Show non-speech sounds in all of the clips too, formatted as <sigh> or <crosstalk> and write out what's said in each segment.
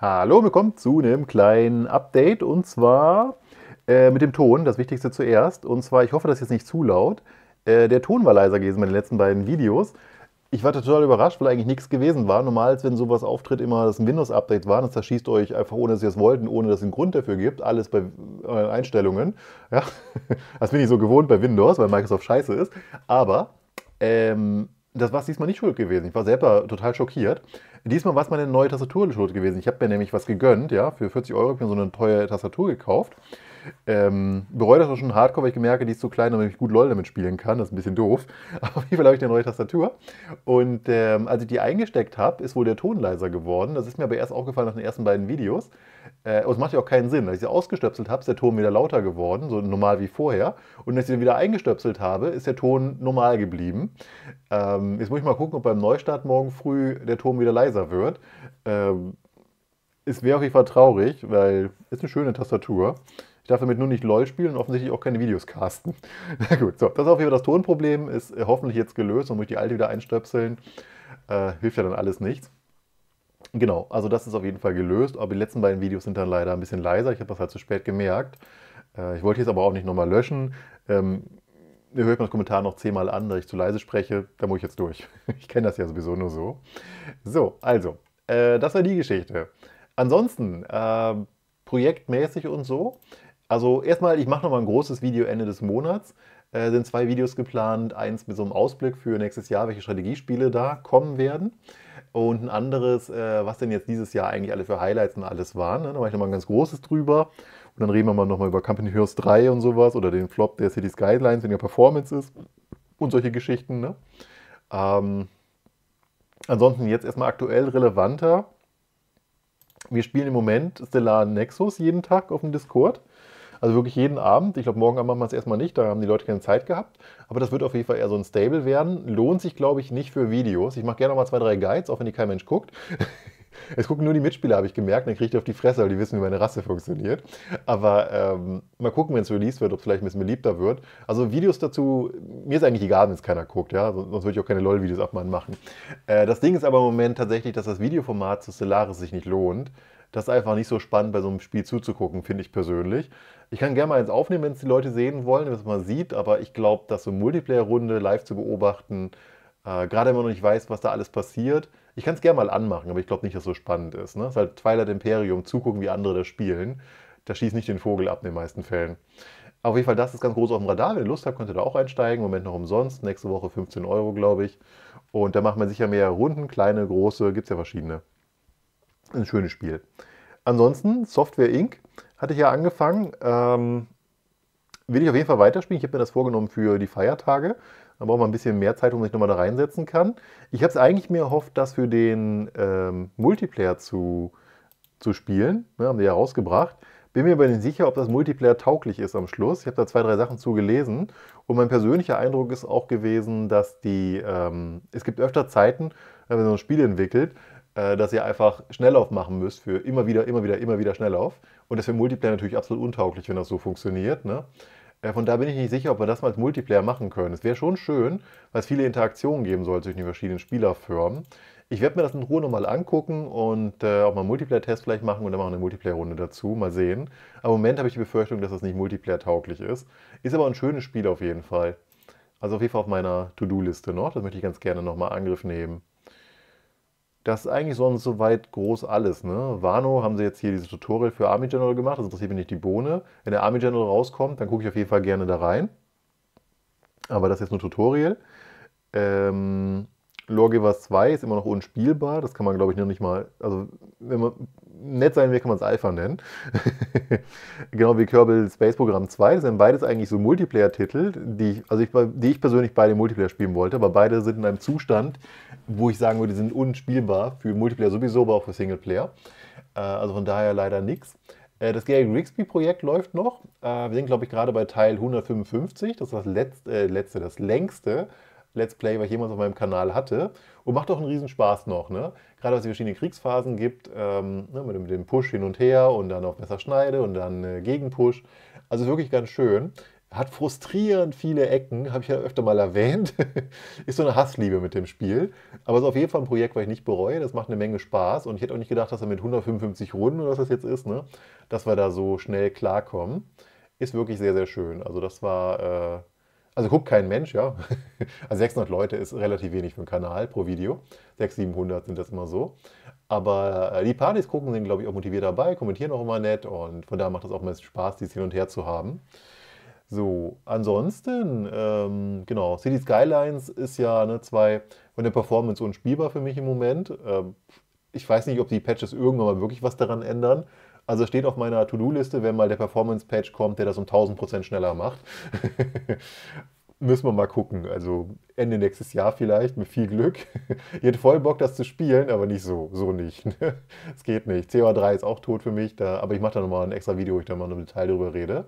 Hallo, willkommen zu einem kleinen Update und zwar äh, mit dem Ton, das Wichtigste zuerst. Und zwar, ich hoffe, das ist jetzt nicht zu laut. Äh, der Ton war leiser gewesen bei den letzten beiden Videos. Ich war total überrascht, weil eigentlich nichts gewesen war. Normal ist, wenn sowas auftritt, immer das ein Windows-Update war. Das zerschießt euch einfach, ohne dass ihr es wollten, ohne dass es einen Grund dafür gibt. Alles bei euren äh, Einstellungen. Ja? <laughs> Das bin ich so gewohnt bei Windows, weil Microsoft scheiße ist. Aber ähm, das war diesmal nicht schuld gewesen. Ich war selber total schockiert. Diesmal war es meine neue Tastatur schuld gewesen. Ich habe mir nämlich was gegönnt, ja, für 40 Euro habe ich mir so eine teure Tastatur gekauft ähm, bereue das auch schon hardcore, weil ich gemerkt habe, die ist so klein, damit ich gut LOL damit spielen kann. Das ist ein bisschen doof. Aber <laughs> auf jeden Fall habe ich eine neue Tastatur. Und ähm, als ich die eingesteckt habe, ist wohl der Ton leiser geworden. Das ist mir aber erst aufgefallen nach den ersten beiden Videos. Äh, und es macht ja auch keinen Sinn. Als ich sie ausgestöpselt habe, ist der Ton wieder lauter geworden, so normal wie vorher. Und als ich sie wieder eingestöpselt habe, ist der Ton normal geblieben. Ähm, jetzt muss ich mal gucken, ob beim Neustart morgen früh der Ton wieder leiser wird. Ähm, es wäre auf jeden Fall traurig, weil es eine schöne Tastatur. Ich darf damit nur nicht LOL spielen und offensichtlich auch keine Videos casten. <laughs> Na gut, so, das ist auf jeden Fall das Tonproblem, ist äh, hoffentlich jetzt gelöst und muss ich die alte wieder einstöpseln. Äh, hilft ja dann alles nichts. Genau, also das ist auf jeden Fall gelöst, aber die letzten beiden Videos sind dann leider ein bisschen leiser. Ich habe das halt zu spät gemerkt. Äh, ich wollte jetzt aber auch nicht nochmal löschen. Ähm, ihr hört mir das Kommentar noch zehnmal an, dass ich zu leise spreche. Da muss ich jetzt durch. <laughs> Ich kenne das ja sowieso nur so. So, also, äh, das war die Geschichte. Ansonsten, äh, projektmäßig und so, also erstmal, ich mache nochmal ein großes Video Ende des Monats. Äh, sind zwei Videos geplant. Eins mit so einem Ausblick für nächstes Jahr, welche Strategiespiele da kommen werden. Und ein anderes, äh, was denn jetzt dieses Jahr eigentlich alle für Highlights und alles waren. Ne? Da mache ich nochmal ein ganz großes drüber. Und dann reden wir mal nochmal über Company Heroes 3 und sowas oder den Flop der City Skylines, wenn ja Performance ist und solche Geschichten. Ne? Ähm, ansonsten jetzt erstmal aktuell relevanter. Wir spielen im Moment Stellar Nexus jeden Tag auf dem Discord. Also wirklich jeden Abend. Ich glaube, morgen machen wir es erstmal nicht, da haben die Leute keine Zeit gehabt. Aber das wird auf jeden Fall eher so ein Stable werden. Lohnt sich, glaube ich, nicht für Videos. Ich mache gerne noch mal zwei, drei Guides, auch wenn die kein Mensch guckt. <laughs> Es gucken nur die Mitspieler, habe ich gemerkt. Dann kriege ich die auf die Fresse, weil die wissen, wie meine Rasse funktioniert. Aber ähm, mal gucken, wenn es released wird, ob es vielleicht ein bisschen beliebter wird. Also Videos dazu, mir ist eigentlich egal, wenn es keiner guckt. Ja? Sonst würde ich auch keine LOL-Videos abmachen. machen. Äh, das Ding ist aber im Moment tatsächlich, dass das Videoformat zu Stellaris sich nicht lohnt. Das ist einfach nicht so spannend, bei so einem Spiel zuzugucken, finde ich persönlich. Ich kann gerne mal eins aufnehmen, wenn es die Leute sehen wollen, dass man sieht, aber ich glaube, dass so eine Multiplayer-Runde live zu beobachten, äh, gerade wenn man noch nicht weiß, was da alles passiert, ich kann es gerne mal anmachen, aber ich glaube nicht, dass es so spannend ist. Ne? Es ist halt Twilight Imperium, zugucken, wie andere das spielen. Da schießt nicht den Vogel ab in den meisten Fällen. Auf jeden Fall, das ist ganz groß auf dem Radar. Wenn ihr Lust habt, könnt ihr da auch einsteigen. Moment noch umsonst. Nächste Woche 15 Euro, glaube ich. Und da macht man sicher mehr Runden, kleine, große, gibt es ja verschiedene. Ein schönes Spiel. Ansonsten Software Inc hatte ich ja angefangen. Ähm, will ich auf jeden Fall weiterspielen. Ich habe mir das vorgenommen für die Feiertage. Da braucht man ein bisschen mehr Zeit, um sich nochmal da reinsetzen kann. Ich habe es eigentlich mir erhofft, das für den ähm, Multiplayer zu, zu spielen. Ne, haben die ja rausgebracht. Bin mir aber nicht sicher, ob das Multiplayer tauglich ist am Schluss. Ich habe da zwei, drei Sachen zu gelesen. Und mein persönlicher Eindruck ist auch gewesen, dass die, ähm, es gibt öfter Zeiten, wenn man so ein Spiel entwickelt, äh, dass ihr einfach Schnelllauf machen müsst für immer wieder, immer wieder, immer wieder Schnelllauf. Und das wäre Multiplayer natürlich absolut untauglich, wenn das so funktioniert. Ne? Äh, von da bin ich nicht sicher, ob wir das mal als Multiplayer machen können. Es wäre schon schön, weil es viele Interaktionen geben soll zwischen den verschiedenen Spielerfirmen. Ich werde mir das in Ruhe nochmal angucken und äh, auch mal einen Multiplayer-Test vielleicht machen und dann machen wir eine Multiplayer-Runde dazu. Mal sehen. Aber im Moment habe ich die Befürchtung, dass das nicht Multiplayer-tauglich ist. Ist aber ein schönes Spiel auf jeden Fall. Also auf jeden Fall auf meiner To-Do-Liste noch. Das möchte ich ganz gerne nochmal Angriff nehmen. Das ist eigentlich sonst soweit groß alles. Ne? Wano haben sie jetzt hier dieses Tutorial für Army General gemacht. Das interessiert mich nicht die Bohne. Wenn der Army General rauskommt, dann gucke ich auf jeden Fall gerne da rein. Aber das ist jetzt nur Tutorial. Ähm, Lawgiver 2 ist immer noch unspielbar. Das kann man, glaube ich, noch nicht mal. Also, wenn man nett sein will, kann man es Alpha nennen. <laughs> genau wie Kerbal Space Program 2. Das sind beides eigentlich so Multiplayer-Titel, die, ich, also ich, die ich persönlich beide Multiplayer spielen wollte. Aber beide sind in einem Zustand, wo ich sagen würde, die sind unspielbar. Für Multiplayer sowieso, aber auch für Singleplayer. Äh, also von daher leider nichts. Äh, das Gary Grigsby-Projekt läuft noch. Äh, wir sind, glaube ich, gerade bei Teil 155. Das ist das letzte, äh, letzte das längste Let's Play, was ich jemals auf meinem Kanal hatte. Und macht auch einen Riesenspaß noch, ne? Gerade was es verschiedene Kriegsphasen gibt, ähm, ne, mit, mit, dem Push hin und her und dann auf Messer schneide und dann äh, Gegenpush. Also wirklich ganz schön. Hat frustrierend viele Ecken, habe ich ja öfter mal erwähnt. <laughs> ist so eine Hassliebe mit dem Spiel. Aber es ist auf jeden Fall ein Projekt, was ich nicht bereue. Das macht eine Menge Spaß. Und ich hätte auch nicht gedacht, dass er mit 155 Runden oder was das jetzt ist, ne, dass wir da so schnell klarkommen. Ist wirklich sehr, sehr schön. Also das war äh, also guckt kein Mensch, ja. <laughs> Also 600 Leute ist relativ wenig für einen Kanal pro Video. 600, 700 sind das immer so. Aber äh, die Partys gucken, sind, glaube ich, auch motiviert dabei, kommentieren auch immer nett und von daher macht das auch mal Spaß, dies hin und her zu haben. So, ansonsten, ähm, genau, City Skylines ist ja ne, zwei von der Performance unspielbar für mich im Moment. Ähm, ich weiß nicht, ob die Patches irgendwann mal wirklich was daran ändern, also steht auf meiner To-Do-Liste, wenn mal der Performance-Patch kommt, der das um 1000% schneller macht. <laughs> Müssen wir mal gucken. Also Ende nächstes Jahr vielleicht, mit viel Glück. <laughs> Ihr hättet voll Bock, das zu spielen, aber nicht so. So nicht. Ne? <laughs> Es geht nicht. CO3 ist auch tot für mich, da, aber ich mache da nochmal ein extra Video, wo ich da mal im Detail drüber rede.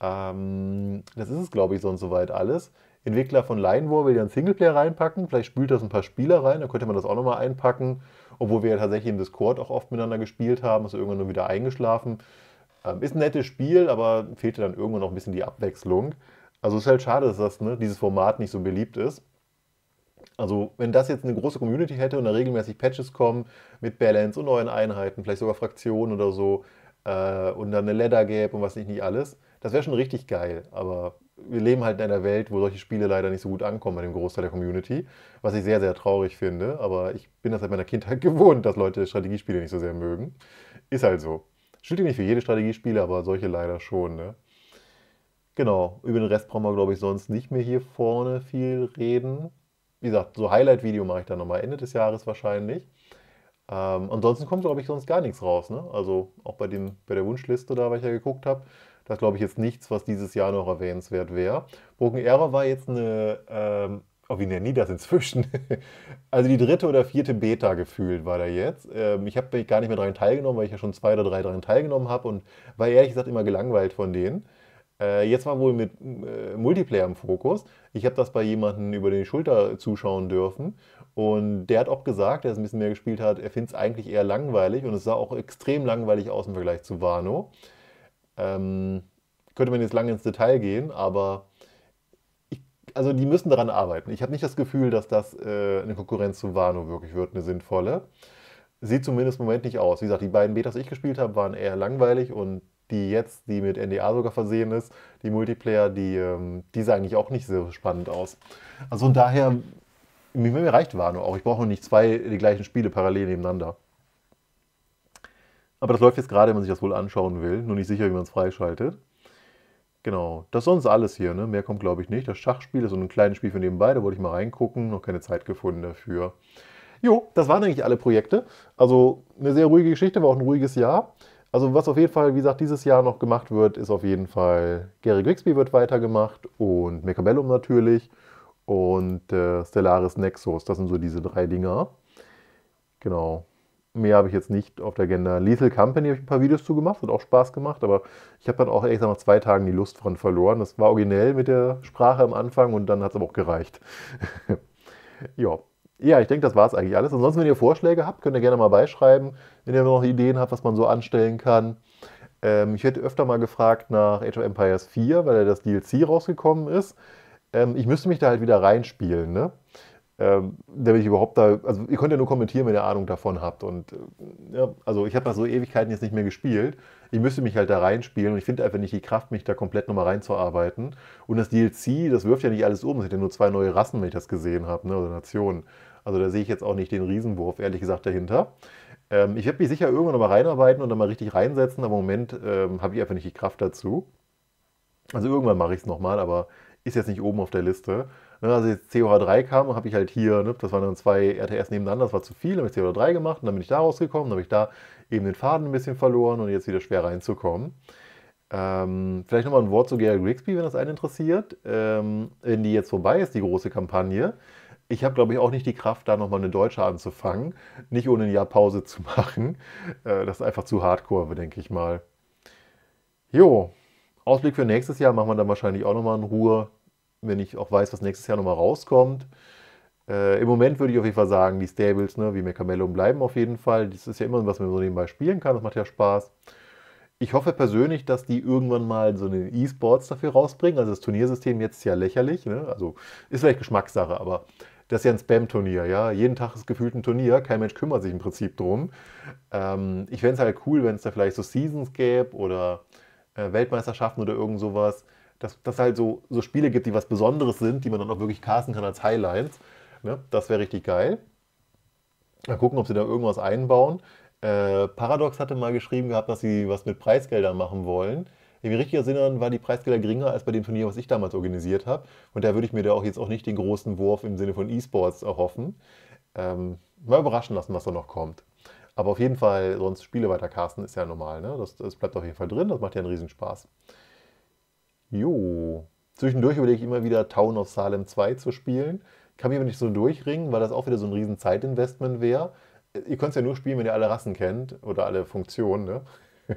Ähm, das ist es, glaube ich, sonst soweit alles. Entwickler von Lionwar will ja einen Singleplayer reinpacken. Vielleicht spült das ein paar Spieler rein, dann könnte man das auch nochmal einpacken obwohl wir ja tatsächlich im Discord auch oft miteinander gespielt haben, ist irgendwann nur wieder eingeschlafen. Ähm, ist ein nettes Spiel, aber fehlte dann irgendwann auch ein bisschen die Abwechslung. Also ist halt schade, dass das, ne, dieses Format nicht so beliebt ist. Also wenn das jetzt eine große Community hätte und da regelmäßig Patches kommen mit Balance und neuen Einheiten, vielleicht sogar Fraktionen oder so äh, und dann eine Ladder gäbe und was nicht, nicht alles, das wäre schon richtig geil. Aber wir leben halt in einer Welt, wo solche Spiele leider nicht so gut ankommen bei dem Großteil der Community, was ich sehr, sehr traurig finde. Aber ich bin das seit meiner Kindheit <laughs> gewohnt, dass Leute Strategiespiele nicht so sehr mögen. Ist halt so. Stimmt nicht für jede Strategiespiele, aber solche leider schon. Ne? Genau, über den Rest brauchen wir, glaube ich, sonst nicht mehr hier vorne viel reden. Wie gesagt, so Highlight-Video mache ich dann nochmal Ende des Jahres wahrscheinlich. Ähm, ansonsten kommt, glaube ich, sonst gar nichts raus. Ne? Also auch bei, dem, bei der Wunschliste da, weil ich ja geguckt habe, das glaube ich jetzt nichts, was dieses Jahr noch erwähnenswert wäre. Broken war jetzt eine, ähm, oh, wie nennen die das inzwischen? <laughs> also die dritte oder vierte Beta gefühlt war da jetzt. Ähm, ich habe gar nicht mehr daran teilgenommen, weil ich ja schon zwei oder drei daran teilgenommen habe und war ehrlich gesagt immer gelangweilt von denen. Äh, jetzt war wohl mit äh, Multiplayer im Fokus. Ich habe das bei jemandem über die Schulter zuschauen dürfen und der hat auch gesagt, der es ein bisschen mehr gespielt hat, er findet es eigentlich eher langweilig und es sah auch extrem langweilig aus im Vergleich zu Wano. Ähm, könnte man jetzt lange ins Detail gehen, aber ich, also die müssen daran arbeiten. Ich habe nicht das Gefühl, dass das äh, eine Konkurrenz zu Wano wirklich wird, eine sinnvolle. Sieht zumindest im Moment nicht aus. Wie gesagt, die beiden Betas, die ich gespielt habe, waren eher langweilig und die jetzt, die mit NDA sogar versehen ist, die Multiplayer, die, ähm, die sah eigentlich auch nicht so spannend aus. Also von daher, mir reicht Wano auch. Ich brauche nicht zwei die gleichen Spiele parallel nebeneinander. Aber das läuft jetzt gerade, wenn man sich das wohl anschauen will. Nur nicht sicher, wie man es freischaltet. Genau, das ist sonst alles hier. Ne? Mehr kommt, glaube ich, nicht. Das Schachspiel ist so ein kleines Spiel für nebenbei. Da wollte ich mal reingucken. Noch keine Zeit gefunden dafür. Jo, das waren eigentlich alle Projekte. Also eine sehr ruhige Geschichte, war auch ein ruhiges Jahr. Also was auf jeden Fall, wie gesagt, dieses Jahr noch gemacht wird, ist auf jeden Fall Gary Grigsby wird weitergemacht und Mechabellum natürlich und äh, Stellaris Nexus. Das sind so diese drei Dinger. Genau. Mehr habe ich jetzt nicht auf der Agenda. Lethal Company habe ich ein paar Videos gemacht, hat auch Spaß gemacht, aber ich habe dann auch ehrlich gesagt nach zwei Tagen die Lust dran verloren. Das war originell mit der Sprache am Anfang und dann hat es aber auch gereicht. <laughs> ja. ja, ich denke, das war es eigentlich alles. Ansonsten, wenn ihr Vorschläge habt, könnt ihr gerne mal beischreiben, wenn ihr noch Ideen habt, was man so anstellen kann. Ähm, ich hätte öfter mal gefragt nach Age of Empires 4, weil da das DLC rausgekommen ist. Ähm, ich müsste mich da halt wieder reinspielen, ne? ähm, damit ich überhaupt da, also ihr könnt ja nur kommentieren, wenn ihr Ahnung davon habt. Und äh, ja, also ich habe das so Ewigkeiten jetzt nicht mehr gespielt. Ich müsste mich halt da reinspielen und ich finde einfach nicht die Kraft, mich da komplett nochmal reinzuarbeiten. Und das DLC, das wirft ja nicht alles um. Es sind ja nur zwei neue Rassen, wenn ich das gesehen habe, ne, oder Nationen. Also da sehe ich jetzt auch nicht den Riesenwurf, ehrlich gesagt, dahinter. Ähm, ich werde mich sicher irgendwann nochmal reinarbeiten und dann mal richtig reinsetzen, aber im Moment ähm, habe ich einfach nicht die Kraft dazu. Also irgendwann mache ich es nochmal, aber ist jetzt nicht oben auf der Liste. Ne, als jetzt COH3 kam, habe ich halt hier, ne, das waren dann zwei RTS nebeneinander, das war zu viel, habe ich COH3 gemacht und dann bin ich da rausgekommen, dann habe ich da eben den Faden ein bisschen verloren und jetzt wieder schwer reinzukommen. Ähm, vielleicht nochmal ein Wort zu Gary Grigsby, wenn das einen interessiert. Ähm, wenn die jetzt vorbei ist, die große Kampagne, ich habe, glaube ich, auch nicht die Kraft, da nochmal eine Deutsche anzufangen, nicht ohne ein Jahr Pause zu <laughs> machen. Äh, das ist einfach zu hardcore, denke ich mal. Jo, Ausblick für nächstes Jahr machen wir dann wahrscheinlich auch nochmal in Ruhe wenn ich auch weiß, was nächstes Jahr nochmal rauskommt. Äh, Im Moment würde ich auf jeden Fall sagen, die Stables ne, wie Mechamellum bleiben auf jeden Fall. Das ist ja immer was man so nebenbei spielen kann, das macht ja Spaß. Ich hoffe persönlich, dass die irgendwann mal so eine E-Sports dafür rausbringen. Also das Turniersystem jetzt ist ja lächerlich. Ne? Also ist vielleicht Geschmackssache, aber das ist ja ein Spam-Turnier. Ja? Jeden Tag ist gefühlt ein Turnier. Kein Mensch kümmert sich im Prinzip drum. Ähm, ich fände es halt cool, wenn es da vielleicht so Seasons gäbe oder äh, Weltmeisterschaften oder irgend sowas dass das halt so, so Spiele gibt, die was Besonderes sind, die man dann auch wirklich casten kann als Highlights. Ne? Das wäre richtig geil. Mal gucken, ob sie da irgendwas einbauen. Äh, Paradox hatte mal geschrieben gehabt, dass sie was mit Preisgeldern machen wollen. Wenn ich mich richtig war die Preisgelder geringer als bei dem Turnier, was ich damals organisiert habe. Und da würde ich mir da auch jetzt auch nicht den großen Wurf im Sinne von E-Sports erhoffen. Ähm, mal überraschen lassen, was da noch kommt. Aber auf jeden Fall, sonst Spiele weiter casten ist ja normal. Ne? Das, das bleibt auf jeden Fall drin, das macht ja einen Riesenspaß. Spaß. Jo. Zwischendurch überlege ich immer wieder, Town of Salem 2 zu spielen. Kann mich aber nicht so durchringen, weil das auch wieder so ein riesen Zeitinvestment wäre. Ihr könnt es ja nur spielen, wenn ihr alle Rassen kennt oder alle Funktionen. Ne? <laughs>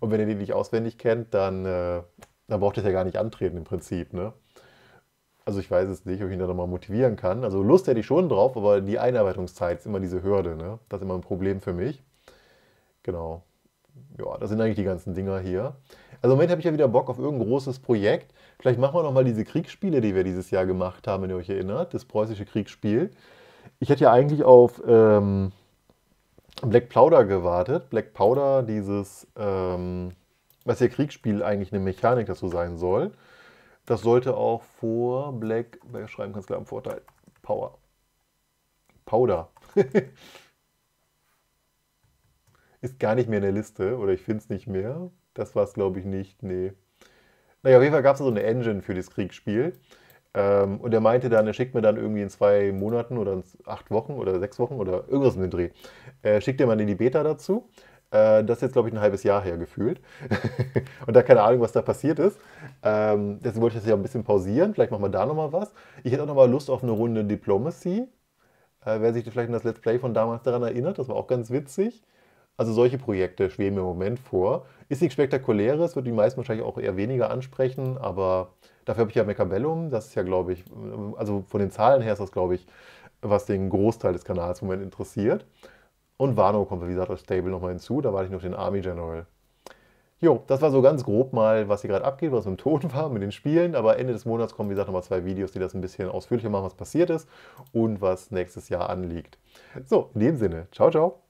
Und wenn ihr die nicht auswendig kennt, dann, äh, dann braucht ihr es ja gar nicht antreten im Prinzip. Ne? Also ich weiß es nicht, ob ich ihn da nochmal motivieren kann. Also Lust hätte ich schon drauf, aber die Einarbeitungszeit ist immer diese Hürde. Ne? Das ist immer ein Problem für mich. Genau. Ja, das sind eigentlich die ganzen Dinger hier. Also im Moment habe ich ja wieder Bock auf irgendein großes Projekt. Vielleicht machen wir nochmal diese Kriegsspiele, die wir dieses Jahr gemacht haben, wenn ihr euch erinnert, das preußische Kriegsspiel. Ich hätte ja eigentlich auf ähm, Black Powder gewartet. Black Powder, dieses, ähm, was ihr Kriegsspiel eigentlich eine Mechanik dazu sein soll. Das sollte auch vor Black, wir schreiben ganz klar im Vorteil, Power. Powder. <laughs> Ist gar nicht mehr in der Liste oder ich finde es nicht mehr. Das war es, glaube ich, nicht. Nee. Naja, auf jeden Fall gab es so eine Engine für das Kriegsspiel. Ähm, und er meinte dann, er schickt mir dann irgendwie in zwei Monaten oder in acht Wochen oder sechs Wochen oder irgendwas in den Dreh. Er äh, schickt er mal in die Beta dazu. Äh, das ist jetzt, glaube ich, ein halbes Jahr her gefühlt. <laughs> und da keine Ahnung, was da passiert ist. Ähm, deswegen wollte ich das ja ein bisschen pausieren. Vielleicht machen wir da nochmal was. Ich hätte auch nochmal Lust auf eine Runde Diplomacy. Äh, wer sich vielleicht an das Let's Play von damals daran erinnert, das war auch ganz witzig. Also solche Projekte schweben im Moment vor. Ist nichts Spektakuläres, wird die meisten wahrscheinlich auch eher weniger ansprechen, aber dafür habe ich ja Mechabellum. Das ist ja, glaube ich, also von den Zahlen her ist das, glaube ich, was den Großteil des Kanals im Moment interessiert. Und Wano kommt, wie gesagt, als Stable nochmal hinzu. Da warte ich noch den Army General. Jo, das war so ganz grob mal, was hier gerade abgeht, was im Ton <laughs> war, mit den Spielen. Aber Ende des Monats kommen, wie gesagt, nochmal zwei Videos, die das ein bisschen ausführlicher machen, was passiert ist und was nächstes Jahr anliegt. So, in dem Sinne, ciao, ciao.